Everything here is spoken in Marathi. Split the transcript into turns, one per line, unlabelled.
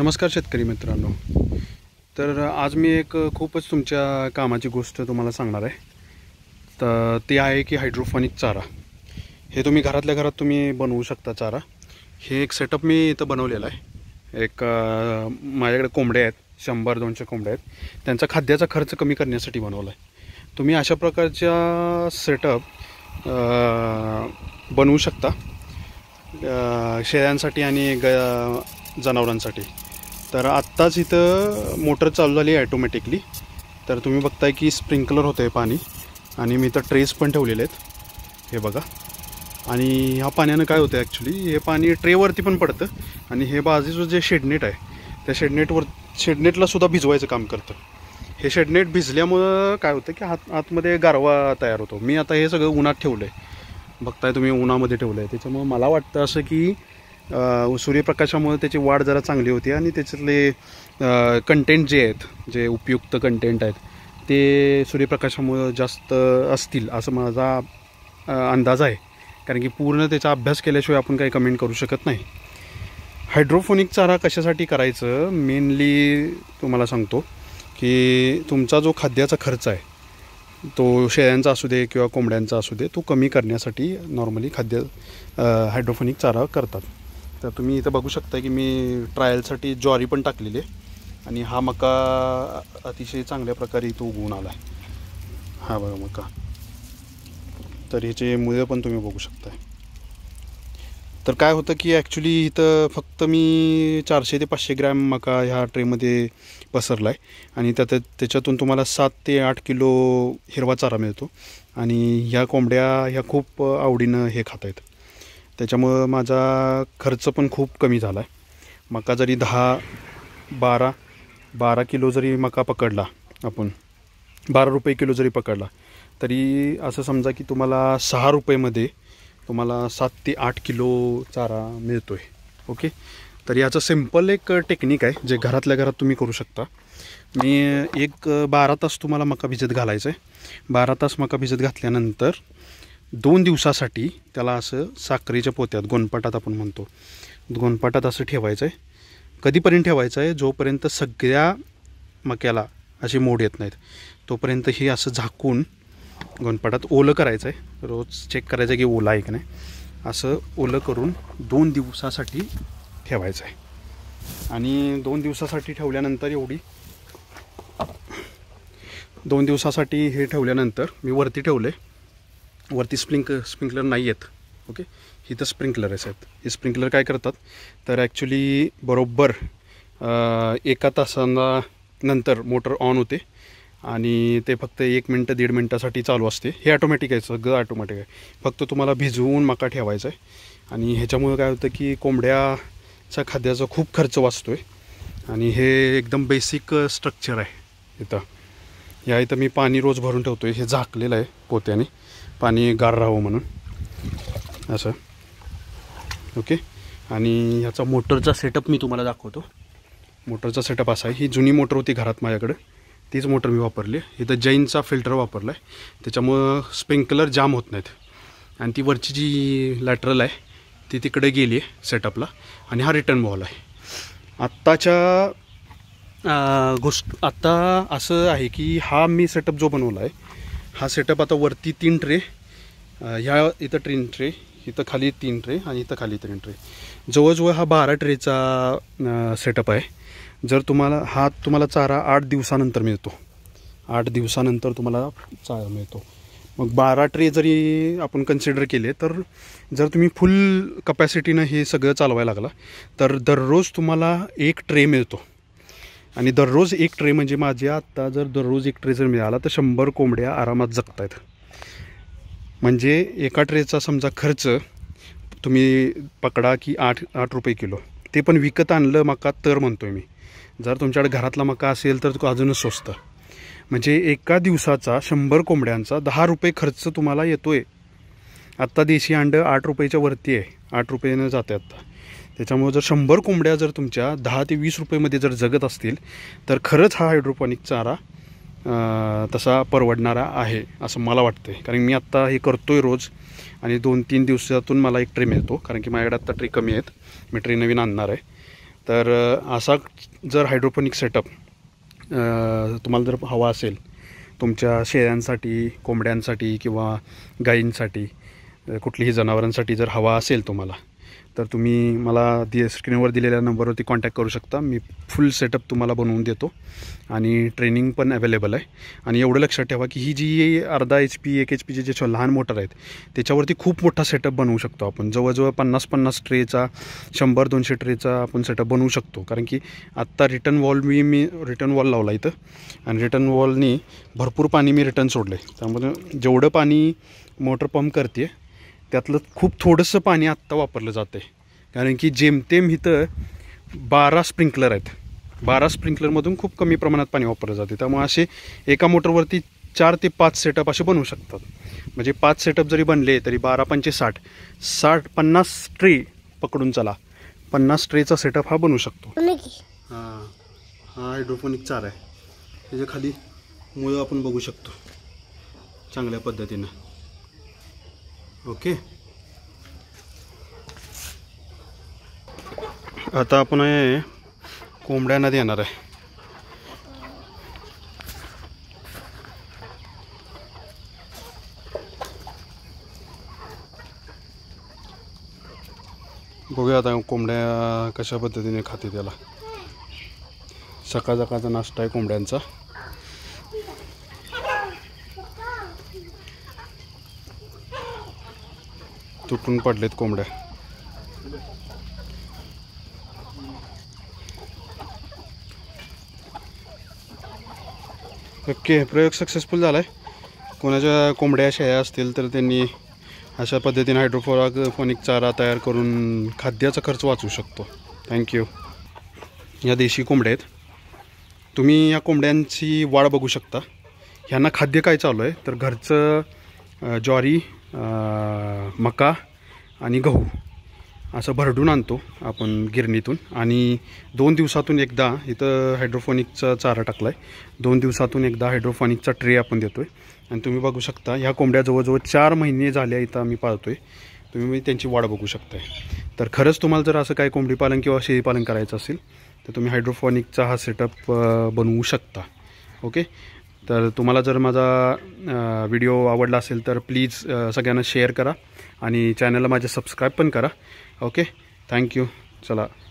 नमस्कार शेतकरी मित्रांनो तर आज मी एक खूपच तुमच्या कामाची गोष्ट तुम्हाला सांगणार आहे तर ती आहे की हायड्रोफॉनिक चारा हे तुम्ही घरातल्या घरात तुम्ही बनवू शकता चारा हे एक सेटअप मी इथं बनवलेला आहे एक माझ्याकडे कोंबड्या आहेत शंभर दोनशे कोंबड्या आहेत त्यांचा खाद्याचा खर्च कमी करण्यासाठी बनवला आहे तुम्ही अशा प्रकारच्या सेटअप बनवू शकता शेळ्यांसाठी आणि ग जनावरांसाठी तर आत्ताच इथं मोटर चालू झाली आहे ॲटोमॅटिकली तर तुम्ही बघताय की स्प्रिंकलर होतं आहे पाणी आणि मी इथं ट्रेस पण ठेवलेले आहेत हे बघा आणि ह्या पाण्यानं काय होतं ॲक्च्युली हे पाणी ट्रेवरती पण पडतं आणि हे बाजूचं जे शेडनेट आहे त्या शेडनेटवर शेडनेटलासुद्धा भिजवायचं काम करतं हे शेडनेट भिजल्यामुळं काय होतं की हात आतमध्ये गारवा तयार होतो मी आता हे सगळं उन्हात ठेवलं आहे बघताय तुम्ही उन्हामध्ये ठेवलं आहे त्याच्यामुळं मला वाटतं असं की सूर्यप्रकाशामुळे त्याची वाढ जरा चांगली होती आणि त्याच्यातले कंटेंट जे आहेत जे उपयुक्त कंटेंट आहेत ते सूर्यप्रकाशामुळं जास्त असतील असं माझा अंदाज आहे कारण की पूर्ण त्याचा अभ्यास केल्याशिवाय आपण काही कमेंट करू शकत नाही हायड्रोफोनिक चारा कशासाठी करायचं मेनली तुम्हाला सांगतो की तुमचा जो खाद्याचा खर्च आहे तो शेळ्यांचा असू दे किंवा कोंबड्यांचा असू दे तो कमी करण्यासाठी नॉर्मली खाद्य हायड्रोफोनिक चारा करतात तर तुम्ही इथं बघू शकता की मी ट्रायलसाठी ज्वारी पण टाकलेली आहे आणि हा मका अतिशय चांगल्या प्रकारे इथं उगवून आला आहे हा बघा मका तर ह्याचे मुळे पण तुम्ही बघू शकता तर काय होतं की ॲक्च्युली इथं फक्त मी चारशे ते पाचशे ग्रॅम मका ह्या ट्रेमध्ये पसरला आहे आणि त्यात त्याच्यातून तुम्हाला सात ते आठ किलो हिरवा चारा मिळतो आणि ह्या कोंबड्या ह्या खूप आवडीनं हे खाता येतं त्याच्यामुळं माझा खर्च पण खूप कमी झाला आहे मका जरी दहा बारा बारा किलो जरी मका पकडला आपण बारा रुपये किलो जरी पकडला तरी असं समजा की तुम्हाला सहा रुपयेमध्ये तुम्हाला सात ते आठ किलो चारा मिळतो आहे ओके तर याचं सिम्पल एक टेक्निक आहे जे घरातल्या घरात तुम्ही करू शकता मी एक बारा तास तुम्हाला मका भिजत घालायचं आहे बारा तास मका भिजत घातल्यानंतर दोन दिवसासाठी त्याला असं साखरेच्या पोत्यात गोनपाटात आपण म्हणतो गोनपाटात असं ठेवायचं आहे कधीपर्यंत ठेवायचं आहे जोपर्यंत सगळ्या मक्याला अशी मोड येत नाहीत तोपर्यंत हे असं झाकून गोनपाटात ओलं करायचं आहे रोज चेक करायचं आहे की ओला आहे की नाही असं ओलं करून दोन दिवसासाठी ठेवायचं आहे आणि दोन दिवसासाठी ठेवल्यानंतर एवढी दोन दिवसासाठी हे ठेवल्यानंतर मी वरती ठेवले वरती स्प्रिंक स्प्रिंकलर नाही आहेत ओके ही तर आहे आहेत हे स्प्रिंकलर काय करतात तर ॲक्च्युली बरोबर एका तासांना नंतर मोटर ऑन होते आणि ते फक्त एक मिनटं दीड मिनटासाठी चालू असते हे ऑटोमॅटिक आहे सगळं ऑटोमॅटिक आहे फक्त तुम्हाला भिजवून मका ठेवायचं आहे आणि ह्याच्यामुळे काय होतं की कोंबड्याचा खाद्याचा खूप खर्च वाचतो आहे आणि हे एकदम बेसिक स्ट्रक्चर आहे इथं या इथं मी पाणी रोज भरून ठेवतो आहे हे झाकलेलं आहे पोत्याने पाणी गार राहावं म्हणून असं ओके आणि ह्याचा मोटरचा सेटअप मी तुम्हाला दाखवतो मोटरचा सेटअप असा आहे ही जुनी मोटर होती घरात माझ्याकडं तीच मोटर मी वापरली इथं जैनचा फिल्टर वापरला आहे त्याच्यामुळं स्प्रिंकलर जाम होत नाहीत आणि ती वरची जी लॅटरल आहे ती तिकडे गेली आहे सेटअपला आणि हा रिटर्न बॉल आहे आत्ताच्या गोष्ट आत्ता असं आहे की हा मी सेटअप जो बनवला आहे हा सेटअप आता वरती तीन ट्रे ह्या इथं ट्रेन ट्रे इथं खाली तीन ट्रे आणि इथं खाली तीन ट्रे जवळजवळ हा बारा ट्रेचा सेटअप आहे जर तुम्हाला हा तुम्हाला चारा आठ दिवसानंतर मिळतो आठ दिवसानंतर तुम्हाला चारा मिळतो मग बारा ट्रे जरी आपण कन्सिडर केले तर जर तुम्ही फुल कपॅसिटीनं हे सगळं चालवायला लागला तर दररोज तुम्हाला एक ट्रे मिळतो आणि दररोज एक ट्रे म्हणजे माझी आत्ता जर दररोज एक ट्रे जर मिळाला तर शंभर कोंबड्या आरामात जगत म्हणजे एका ट्रेचा समजा खर्च तुम्ही पकडा की आठ आठ रुपये किलो ते पण विकत आणलं मका तर म्हणतो मी जर तुमच्याकडे घरातला मका असेल तर अजूनच स्वस्त म्हणजे एका दिवसाचा शंभर कोंबड्यांचा दहा रुपये खर्च तुम्हाला येतो आहे आत्ता देशी अंड आठ रुपयाच्या वरती आहे आठ रुपयानं जाते आत्ता त्याच्यामुळे जर शंभर कोंबड्या जर तुमच्या दहा ते वीस रुपयेमध्ये जर जगत असतील तर खरंच हा हायड्रोपॉनिक चारा तसा परवडणारा आहे असं मला वाटतं आहे कारण मी आत्ता हे करतो आहे रोज आणि दोन तीन दिवसातून मला एक ट्रे मिळतो कारण की माझ्याकडे आत्ता ट्रे कमी आहेत मी ट्रे नवीन आणणार आहे तर असा जर हायड्रोपोनिक सेटअप तुम्हाला जर हवा असेल तुमच्या शेळ्यांसाठी कोंबड्यांसाठी किंवा गाईंसाठी कुठलीही जनावरांसाठी जर हवा असेल तुम्हाला तर तुम्ही मला दि स्क्रीनवर दिलेल्या नंबरवरती कॉन्टॅक्ट करू शकता मी फुल सेटअप तुम्हाला बनवून देतो आणि ट्रेनिंग पण अवेलेबल आहे आणि एवढं लक्षात ठेवा की ही जी अर्धा एच पी एक एच पीचे जे लहान मोटर आहेत त्याच्यावरती खूप मोठा सेटअप बनवू शकतो आपण जवळजवळ पन्नास पन्नास ट्रेचा शंभर दोनशे ट्रेचा आपण सेटअप बनवू शकतो कारण की आत्ता रिटर्न वॉल मी मी रिटर्न वॉल लावला इथं आणि रिटर्न वॉलनी भरपूर पाणी मी रिटर्न सोडलं आहे त्यामुळे जेवढं पाणी मोटर पंप करते त्यातलं खूप थोडंसं पाणी आत्ता वापरलं जातं आहे कारण की जेमतेम इथं बारा स्प्रिंकलर आहेत बारा स्प्रिंकलरमधून खूप कमी प्रमाणात पाणी वापरलं जाते त्यामुळे असे एका मोटरवरती चार ते पाच सेटअप असे बनवू शकतात म्हणजे पाच सेटअप जरी बनले तरी बारा पंचे साठ साठ पन्नास ट्रे पकडून चला पन्नास ट्रेचा सेटअप हा बनवू शकतो हां हा हायड्रोफोनिक चार आहे त्याच्या खाली मुळं आपण बघू शकतो चांगल्या पद्धतीनं ओके आता आपण कोंबड्या नदी येणार आहे बघूया आता कोंबड्या कशा पद्धतीने खाते त्याला सकाळ सकाळचा नाश्ता आहे कोंबड्यांचा तुटून पडलेत कोंबड्या ओके प्रयोग सक्सेसफुल झाला आहे कोणाच्या कोंबड्या शेळ्या असतील तर त्यांनी अशा पद्धतीने फोनिक चारा तयार करून खाद्याचा खर्च वाचू शकतो थँक्यू या देशी कोंबड्या आहेत तुम्ही या कोंबड्यांची वाढ बघू शकता ह्यांना खाद्य काय चालू आहे तर घरचं ज्वारी मका आणि गहू असं भरडून आणतो आपण गिरणीतून आणि दोन दिवसातून एकदा इथं हायड्रोफोनिकचा चारा टाकला आहे दोन दिवसातून एकदा हायड्रोफोनिकचा ट्रे आपण देतो आहे आणि तुम्ही बघू शकता ह्या कोंबड्या जवळजवळ चार महिने झाल्या इथं आम्ही पाळतो आहे तुम्ही त्यांची वाढ बघू शकताय तर खरंच तुम्हाला जर असं काय कोंबडी पालन किंवा शेळीपालन करायचं असेल तर तुम्ही हायड्रोफॉनिकचा हा सेटअप बनवू शकता ओके तर तुम्हाला जर माझा व्हिडिओ आवडला असेल तर प्लीज सगळ्यांना शेअर करा आणि चॅनलला माझ्या सबस्क्राईब पण करा ओके थँक्यू चला